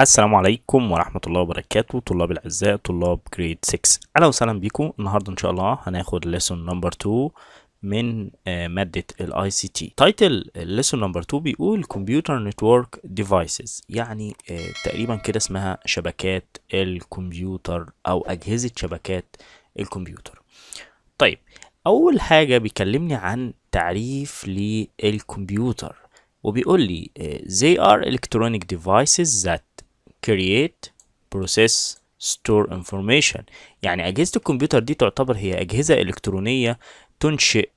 السلام عليكم ورحمة الله وبركاته طلاب الأعزاء طلاب جريد 6 أهلا وسهلا بيكم النهاردة إن شاء الله هناخد ليسون نمبر 2 من آه، مادة الاي سي تي تايتل ليسون نمبر 2 بيقول كمبيوتر نتورك ديفايسز يعني آه، تقريبا كده اسمها شبكات الكمبيوتر أو أجهزة شبكات الكمبيوتر طيب أول حاجة بيكلمني عن تعريف للكمبيوتر وبيقول لي آه، they are electronic devices that create process store information يعني أجهزة الكمبيوتر دي تعتبر هي أجهزة إلكترونية تنشئ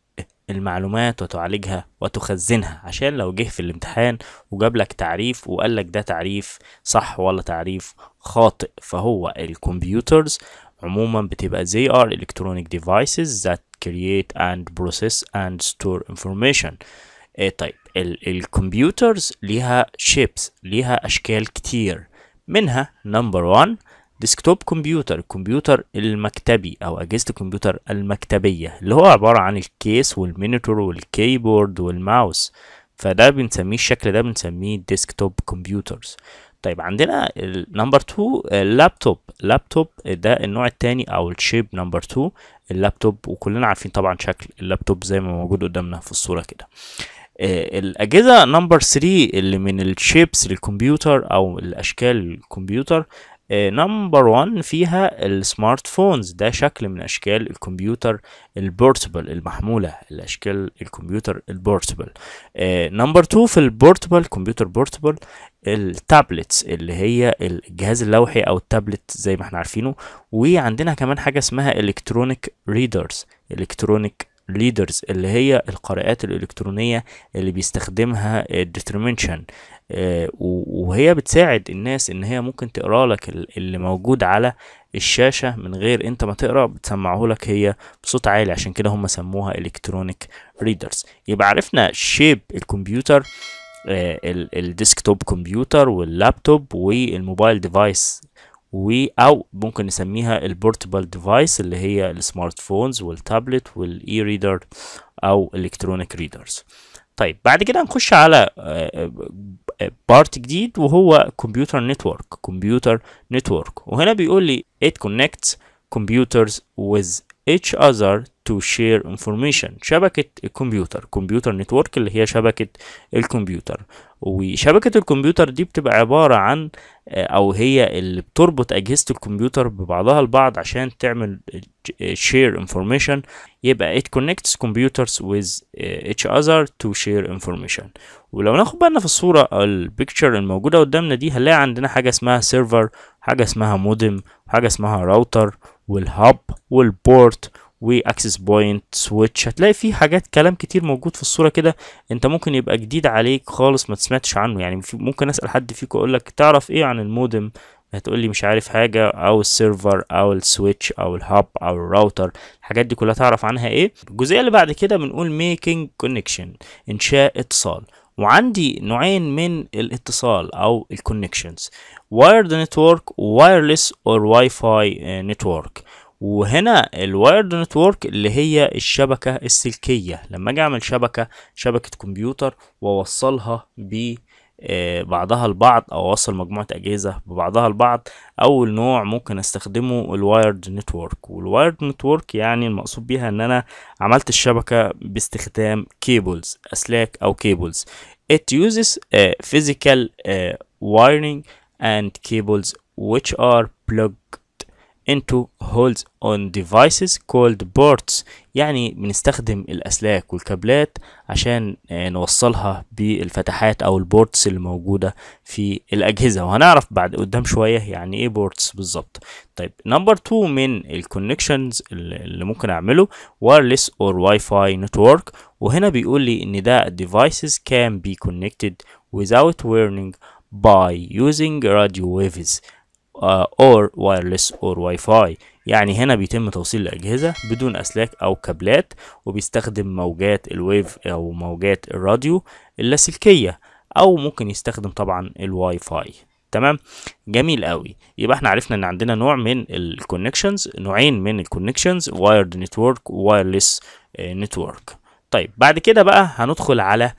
المعلومات وتعالجها وتخزنها عشان لو جه في الامتحان وجاب لك تعريف وقال لك ده تعريف صح ولا تعريف خاطئ فهو الكمبيوترز عموما بتبقى زي ار الكترونيك ديفايسز ذات create and process and store information ايه طيب الكمبيوترز ليها شيبس ليها اشكال كتير منها نمبر 1 ديسكتوب كمبيوتر الكمبيوتر المكتبي او اجهزه الكمبيوتر المكتبيه اللي هو عباره عن الكيس والمينيتور والكيبورد والماوس فده بنسميه الشكل ده بنسميه ديسكتوب كمبيوترز طيب عندنا نمبر 2 اللابتوب اللابتوب ده النوع الثاني او الشيب نمبر 2 اللابتوب وكلنا عارفين طبعا شكل اللابتوب زي ما موجود قدامنا في الصوره كده آه، الاجهزه نمبر 3 اللي من الشيبس للكمبيوتر او الاشكال الكمبيوتر نمبر آه، 1 فيها السمارت فونز ده شكل من اشكال الكمبيوتر البورتبل المحموله الاشكال الكمبيوتر البورتبل نمبر آه، 2 في البورتبل كمبيوتر بورتبل التابلتس اللي هي الجهاز اللوحي او التابلت زي ما احنا عارفينه وعندنا كمان حاجه اسمها الكترونيك ريدرز الكترونيك ليدرز اللي هي القراءات الالكترونيه اللي بيستخدمها الديترمنشن آه، وهي بتساعد الناس ان هي ممكن تقرا لك اللي موجود على الشاشه من غير انت ما تقرا بتسمعه لك هي بصوت عالي عشان كده هم سموها الكترونيك ريدرز يبقى عرفنا شيب الكمبيوتر آه، الديسكتوب كمبيوتر واللابتوب والموبايل ديفايس و او ممكن نسميها البورتبل ديفايس اللي هي السمارت فونز والتابلت والاي ريدر او الكترونيك ريدرز طيب بعد كده نخش على بارت آه، آه، آه، جديد وهو كمبيوتر نتورك كمبيوتر نتورك وهنا بيقول لي it connects computers with each other to share information شبكة الكمبيوتر كمبيوتر نتورك اللي هي شبكة الكمبيوتر وشبكة الكمبيوتر دي بتبقى عبارة عن آه، أو هي اللي بتربط أجهزة الكمبيوتر ببعضها البعض عشان تعمل آه، share information يبقى it connects computers with آه، each other to share information ولو ناخد بالنا في الصورة البيكتشر الموجودة قدامنا دي هنلاقي عندنا حاجة اسمها سيرفر حاجة اسمها مودم حاجة اسمها راوتر والهاب والبورت واكسس بوينت سويتش هتلاقي فيه حاجات كلام كتير موجود في الصوره كده انت ممكن يبقى جديد عليك خالص ما تسمعتش عنه يعني ممكن اسال حد فيكم اقول لك تعرف ايه عن المودم هتقول لي مش عارف حاجة أو السيرفر أو السويتش أو الهاب أو الراوتر الحاجات دي كلها تعرف عنها إيه الجزئية اللي بعد كده بنقول ميكنج كونكشن إنشاء اتصال وعندي نوعين من الاتصال او الكونكشنز وايرد نتورك وايرلس اور واي فاي نتورك وهنا الوايرد نتورك اللي هي الشبكة السلكية لما اجي اعمل شبكة شبكة كمبيوتر واوصلها ب آه، بعضها البعض او اوصل مجموعه اجهزه ببعضها البعض اول نوع ممكن استخدمه الوايرد نتورك والوايرد نتورك يعني المقصود بيها ان انا عملت الشبكه باستخدام كيبلز اسلاك او كيبلز it uses a physical uh, wiring and cables which are plugged into holes on devices called ports يعني بنستخدم الأسلاك والكابلات عشان آه، نوصلها بالفتحات أو البورتس اللي موجودة في الأجهزة وهنعرف بعد قدام شوية يعني إيه بورتس بالظبط طيب نمبر 2 من الكونكشنز اللي ممكن أعمله wireless or Wi-Fi network وهنا بيقول لي إن ده devices can be connected without warning by using radio waves اور وايرلس اور واي فاي يعني هنا بيتم توصيل الأجهزة بدون أسلاك أو كابلات وبيستخدم موجات الويف أو موجات الراديو اللاسلكية أو ممكن يستخدم طبعا الواي فاي تمام جميل قوي يبقى احنا عرفنا ان عندنا نوع من الكونكشنز نوعين من الكونكشنز وايرد نتورك ووايرلس نتورك طيب بعد كده بقى هندخل على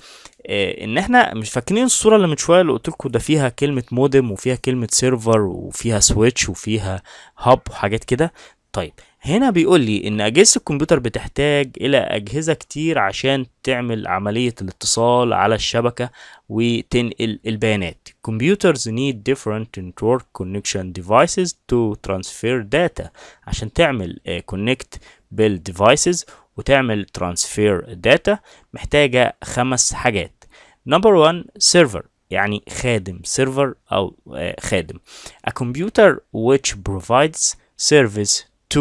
آه، ان احنا مش فاكرين الصوره اللي من شويه اللي قلت لكم ده فيها كلمه مودم وفيها كلمه سيرفر وفيها سويتش وفيها هاب وحاجات كده طيب هنا بيقول لي ان اجهزه الكمبيوتر بتحتاج الى اجهزه كتير عشان تعمل عمليه الاتصال على الشبكه وتنقل البيانات computers need different network connection devices to transfer data عشان تعمل كونكت آه، بالديفايسز وتعمل ترانسفير داتا محتاجة خمس حاجات نمبر 1 سيرفر يعني خادم سيرفر أو آه، خادم a computer which provides service to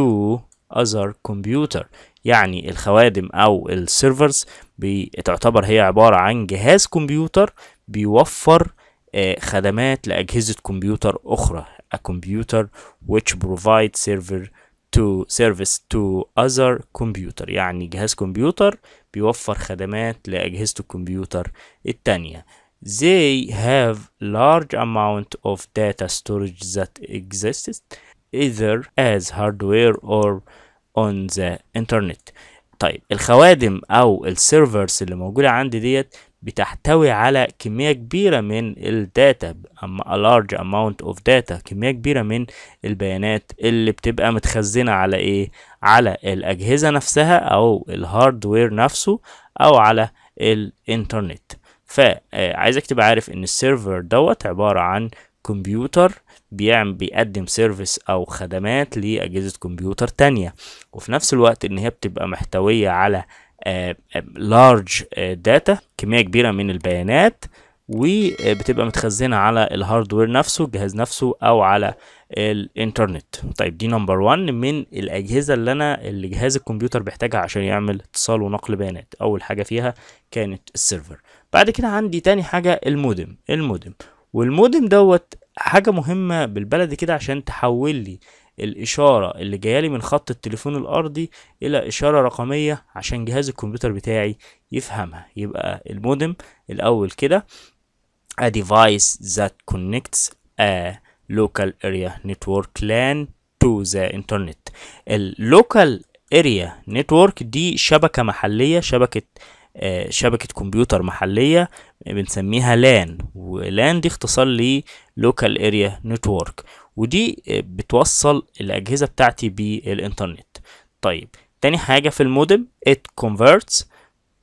other computer يعني الخوادم أو السيرفرز بتعتبر هي عبارة عن جهاز كمبيوتر بيوفر آه، خدمات لأجهزة كمبيوتر أخرى a computer which provides server to service to other computer يعني جهاز كمبيوتر بيوفر خدمات لأجهزة الكمبيوتر التانية they have large amount of data storage that exists either as hardware or on the internet طيب الخوادم او السيرفرز اللي موجودة عندي ديت بتحتوي على كمية كبيرة من الداتا أما a large amount of data كمية كبيرة من البيانات اللي بتبقى متخزنة على إيه؟ على الأجهزة نفسها أو الهاردوير نفسه أو على الإنترنت فعايزك آه، تبقى عارف إن السيرفر دوت عبارة عن كمبيوتر بيعمل بيقدم سيرفيس او خدمات لاجهزه كمبيوتر تانية وفي نفس الوقت ان هي بتبقى محتويه على لارج آه، داتا آه، آه، كميه كبيره من البيانات وبتبقى متخزنه على الهاردوير نفسه الجهاز نفسه او على الانترنت طيب دي نمبر 1 من الاجهزه اللي انا اللي جهاز الكمبيوتر بيحتاجها عشان يعمل اتصال ونقل بيانات اول حاجه فيها كانت السيرفر بعد كده عندي تاني حاجه المودم المودم والمودم دوت حاجه مهمه بالبلد كده عشان تحول لي الإشارة اللي جايالي من خط التليفون الأرضي إلى إشارة رقمية عشان جهاز الكمبيوتر بتاعي يفهمها يبقى المودم الأول كده a device that connects a local area network LAN to the internet اللوكال اريا نتورك دي شبكة محلية شبكة آه، شبكة كمبيوتر محلية بنسميها لان ولان دي اختصار للوكال اريا نتورك ودي بتوصل الأجهزة بتاعتي بالإنترنت طيب تاني حاجة في المودم it converts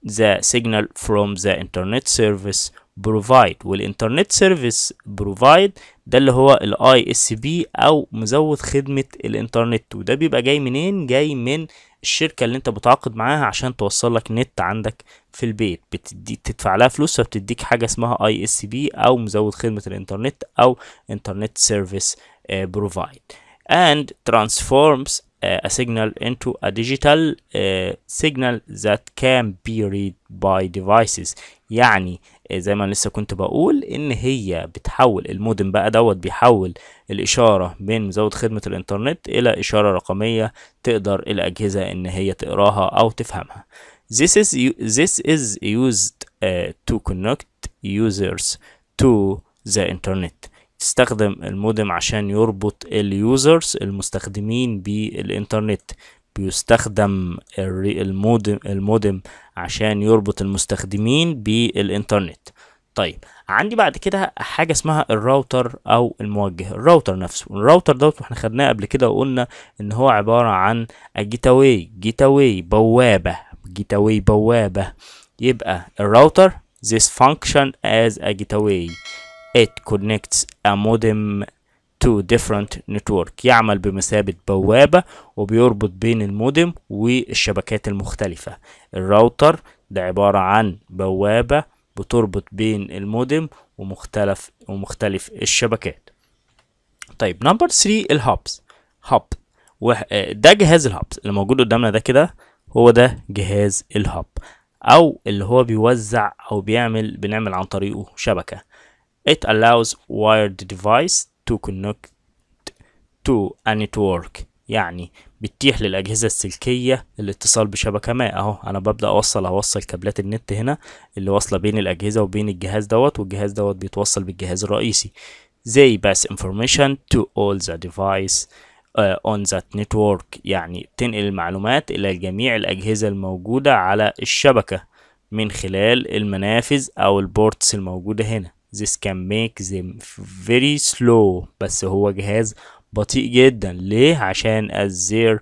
the signal from the internet service provide والانترنت سيرفيس بروفايد ده اللي هو الاي اس بي او مزود خدمه الانترنت وده بيبقى جاي منين جاي من الشركه اللي انت بتعاقد معاها عشان توصل لك نت عندك في البيت بتدي تدفع لها فلوس فبتديك حاجه اسمها اي اس بي او مزود خدمه الانترنت او انترنت سيرفيس uh, provide and transforms uh, a signal into a digital uh, signal that can be read by devices يعني زي ما لسه كنت بقول ان هي بتحول المودم بقى دوت بيحول الاشاره من مزود خدمه الانترنت الى اشاره رقميه تقدر الاجهزه ان هي تقراها او تفهمها this is this is used uh, to connect users to the internet تستخدم المودم عشان يربط اليوزرز المستخدمين بالإنترنت بيستخدم المودم المودم عشان يربط المستخدمين بالإنترنت طيب عندي بعد كده حاجه اسمها الراوتر او الموجه الراوتر نفسه الراوتر دوت احنا خدناه قبل كده وقلنا ان هو عباره عن جيتاوي جيتاوي بوابه جيتاوي بوابه يبقى الراوتر this function as a gateway it connects a modem to different network يعمل بمثابة بوابة وبيربط بين المودم والشبكات المختلفة الراوتر ده عبارة عن بوابة بتربط بين المودم ومختلف ومختلف الشبكات طيب نمبر 3 الهابس هاب ده جهاز الهابس اللي موجود قدامنا ده كده هو ده جهاز الهاب او اللي هو بيوزع او بيعمل بنعمل عن طريقه شبكه It allows wired device to connect to a network يعني بتتيح للأجهزة السلكية الاتصال بشبكة ما أهو أنا ببدأ أوصل أوصل كابلات النت هنا اللي واصلة بين الأجهزة وبين الجهاز دوت والجهاز دوت بيتوصل بالجهاز الرئيسي they pass information to all the device uh, on that network يعني تنقل المعلومات إلى جميع الأجهزة الموجودة على الشبكة من خلال المنافذ أو البورتس الموجودة هنا This can make them very slow بس هو جهاز بطيء جدا ليه عشان as there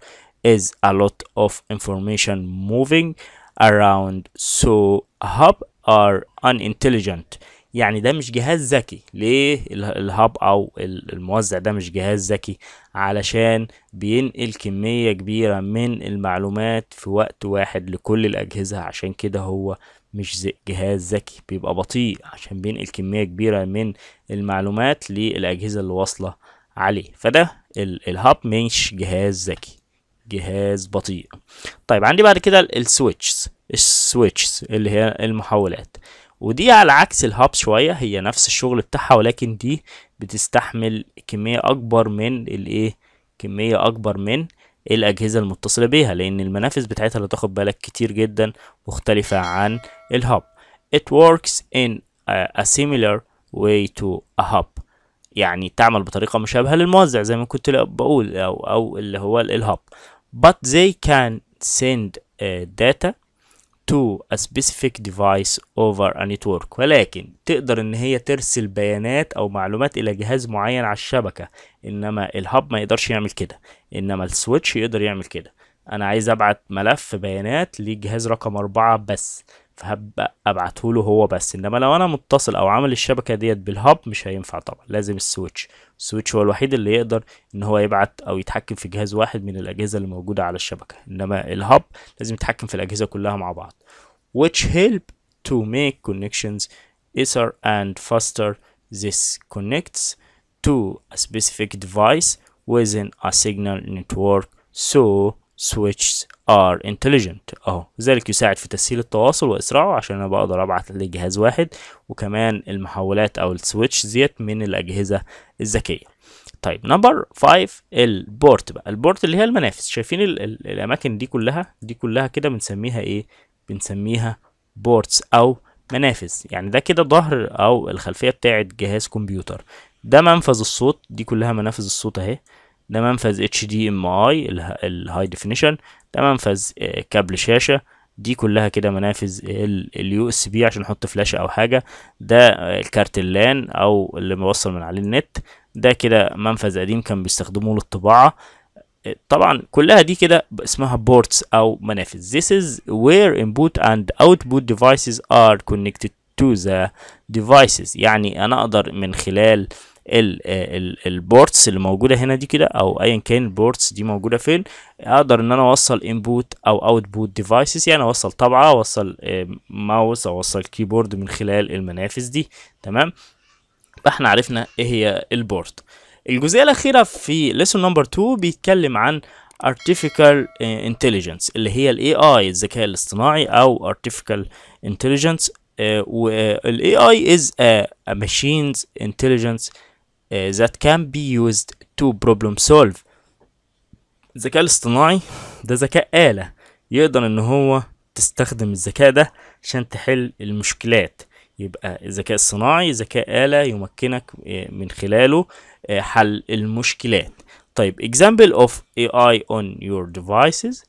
is a lot of information moving around so hub are unintelligent يعني ده مش جهاز ذكي ليه الهاب او الموزع ده مش جهاز ذكي علشان بينقل كمية كبيرة من المعلومات في وقت واحد لكل الأجهزة عشان كده هو مش جهاز ذكي بيبقى بطيء عشان بينقل كمية كبيرة من المعلومات للأجهزة اللي واصلة عليه فده الهاب مش جهاز ذكي جهاز بطيء طيب عندي بعد كده السويتشز السويتشز اللي هي المحولات ودي على عكس الهاب شويه هي نفس الشغل بتاعها ولكن دي بتستحمل كميه اكبر من الايه كميه اكبر من إيه الاجهزه المتصله بيها لان المنافذ بتاعتها اللي تاخد بالك كتير جدا مختلفه عن الهاب it works in a similar way to a hub يعني تعمل بطريقة مشابهة للموزع زي ما كنت بقول أو أو اللي هو الهاب but they can send uh, data to a specific device over a network ولكن تقدر ان هي ترسل بيانات او معلومات الى جهاز معين على الشبكة انما الهاب ما يقدرش يعمل كده انما السويتش يقدر يعمل كده انا عايز ابعت ملف بيانات لجهاز رقم أربعة بس فهبقى له هو بس انما لو انا متصل او عامل الشبكه ديت بالهاب مش هينفع طبعا لازم السويتش السويتش هو الوحيد اللي يقدر ان هو يبعت او يتحكم في جهاز واحد من الاجهزه اللي موجوده على الشبكه انما الهاب لازم يتحكم في الاجهزه كلها مع بعض which help to make connections easier and faster this connects to a specific device within a signal network so switches are intelligent اهو ذلك يساعد في تسهيل التواصل واسرعه عشان انا بقدر ابعت لجهاز واحد وكمان المحولات او السويتش ديت من الاجهزه الذكيه طيب نمبر 5 البورت بقى البورت اللي هي المنافس شايفين الـ الـ الاماكن دي كلها دي كلها كده بنسميها ايه بنسميها بورتس او منافس يعني ده كده ظهر او الخلفيه بتاعه جهاز كمبيوتر ده منفذ الصوت دي كلها منافذ الصوت اهي ده منفذ اتش دي ام اي الهاي ديفينيشن ده منفذ آه، كابل شاشه دي كلها كده منافذ اليو اس بي عشان احط فلاشه او حاجه ده آه، الكارت اللان او اللي موصل من عليه النت ده كده منفذ قديم كان بيستخدموه للطباعه آه، طبعا كلها دي كده اسمها بورتس او منافذ this is where input and output devices are connected to the devices يعني انا اقدر من خلال البورتس اللي موجوده هنا دي كده او ايا كان البورتس دي موجوده فين اقدر ان انا اوصل انبوت او اوتبوت ديفايسز يعني اوصل طابعه اوصل ماوس اوصل كيبورد من خلال المنافذ دي تمام فاحنا عرفنا ايه هي البورت الجزئيه الاخيره في ليسون نمبر 2 بيتكلم عن artificial آه، intelligence اللي هي الاي اي الذكاء الاصطناعي او artificial intelligence والاي اي از a machines intelligence uh, that can be used to problem solve الذكاء الاصطناعي ده ذكاء آلة يقدر إن هو تستخدم الذكاء ده عشان تحل المشكلات يبقى الذكاء الصناعي ذكاء آلة يمكنك uh, من خلاله uh, حل المشكلات طيب example of AI on your devices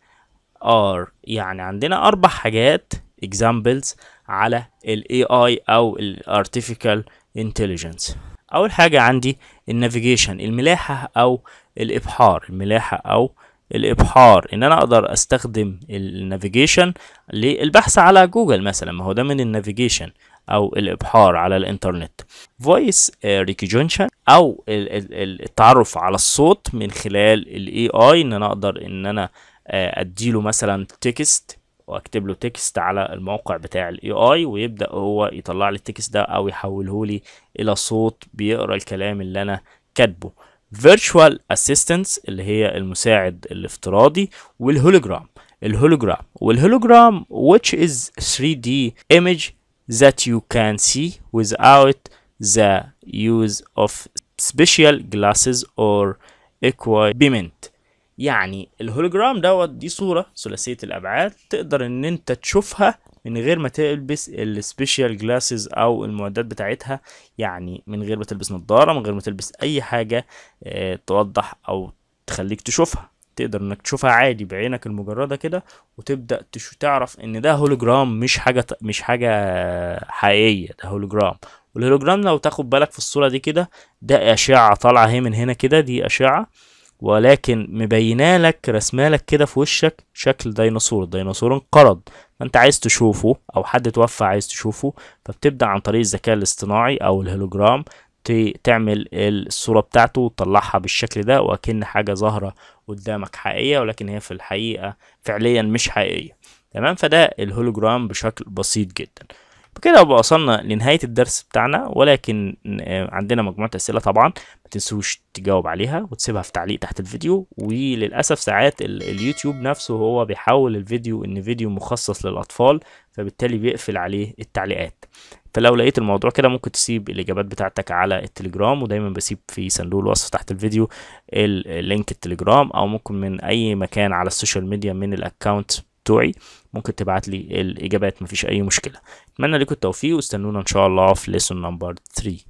are يعني عندنا أربع حاجات examples على ال AI أو ال Artificial Intelligence اول حاجة عندي النافيجيشن الملاحة او الابحار الملاحة او الابحار ان انا اقدر استخدم النافيجيشن للبحث على جوجل مثلا ما هو ده من النافيجيشن او الابحار على الانترنت فويس ريكوجنشن او التعرف على الصوت من خلال الاي اي ان انا اقدر ان انا آه، اديله مثلا تكست واكتب له تكست على الموقع بتاع الاي اي ويبدا هو يطلع لي التكست ده او يحوله لي الى صوت بيقرا الكلام اللي انا كاتبه فيرتشوال اسيستنس اللي هي المساعد الافتراضي والهولوجرام الهولوجرام والهولوجرام which is 3D image that you can see without the use of special glasses or equipment يعني الهولوجرام دوت دي صورة ثلاثية الأبعاد تقدر إن أنت تشوفها من غير ما تلبس السبيشال جلاسز أو المعدات بتاعتها يعني من غير ما تلبس نظارة من غير ما تلبس أي حاجة آه، توضح أو تخليك تشوفها تقدر انك تشوفها عادي بعينك المجرده كده وتبدا تشو تعرف ان ده هولوجرام مش حاجه مش حاجه حقيقيه ده هولوجرام والهولوجرام لو تاخد بالك في الصوره دي كده ده اشعه طالعه اهي من هنا كده دي اشعه ولكن مبينه لك لك كده في وشك شكل ديناصور الديناصور انقرض فانت عايز تشوفه او حد توفى عايز تشوفه فبتبدا عن طريق الذكاء الاصطناعي او الهولوجرام تعمل الصوره بتاعته وتطلعها بالشكل ده واكن حاجه ظاهره قدامك حقيقيه ولكن هي في الحقيقه فعليا مش حقيقيه تمام فده الهولوجرام بشكل بسيط جدا بكده يبقى وصلنا لنهايه الدرس بتاعنا ولكن آه، عندنا مجموعه اسئله طبعا ما تنسوش تجاوب عليها وتسيبها في تعليق تحت الفيديو وللاسف ساعات اليوتيوب نفسه هو بيحول الفيديو ان فيديو مخصص للاطفال فبالتالي بيقفل عليه التعليقات فلو لقيت الموضوع كده ممكن تسيب الاجابات بتاعتك على التليجرام ودايما بسيب في صندوق الوصف تحت الفيديو اللينك التليجرام او ممكن من اي مكان على السوشيال ميديا من الاكونت بتوعي ممكن تبعت لي الاجابات مفيش اي مشكله اتمنى لكم التوفيق واستنونا ان شاء الله في ليسون نمبر 3